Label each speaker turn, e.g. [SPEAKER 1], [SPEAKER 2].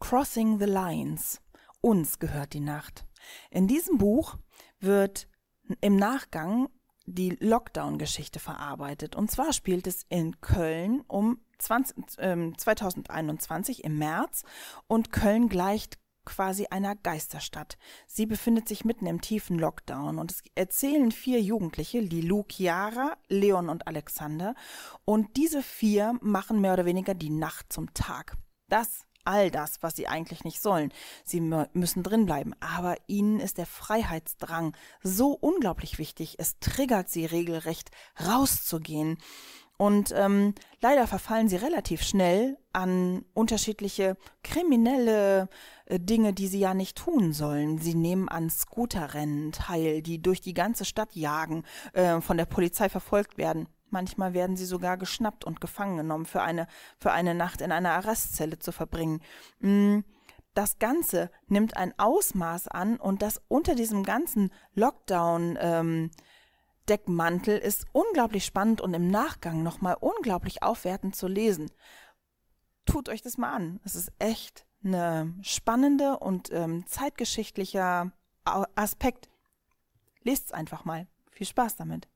[SPEAKER 1] Crossing the Lines. Uns gehört die Nacht. In diesem Buch wird im Nachgang die Lockdown-Geschichte verarbeitet. Und zwar spielt es in Köln um 20, äh, 2021 im März und Köln gleicht quasi einer Geisterstadt. Sie befindet sich mitten im tiefen Lockdown und es erzählen vier Jugendliche, Lilou, Chiara, Leon und Alexander. Und diese vier machen mehr oder weniger die Nacht zum Tag. Das all das, was sie eigentlich nicht sollen. Sie müssen drinbleiben. Aber ihnen ist der Freiheitsdrang so unglaublich wichtig. Es triggert sie regelrecht, rauszugehen. Und ähm, leider verfallen sie relativ schnell an unterschiedliche kriminelle äh, Dinge, die sie ja nicht tun sollen. Sie nehmen an Scooterrennen teil, die durch die ganze Stadt jagen, äh, von der Polizei verfolgt werden. Manchmal werden sie sogar geschnappt und gefangen genommen für eine, für eine Nacht in einer Arrestzelle zu verbringen. Mm, das Ganze nimmt ein Ausmaß an und das unter diesem ganzen Lockdown, ähm, Deckmantel ist unglaublich spannend und im Nachgang nochmal unglaublich aufwertend zu lesen. Tut euch das mal an. Es ist echt eine spannende und ähm, zeitgeschichtlicher Aspekt. Lest es einfach mal. Viel Spaß damit.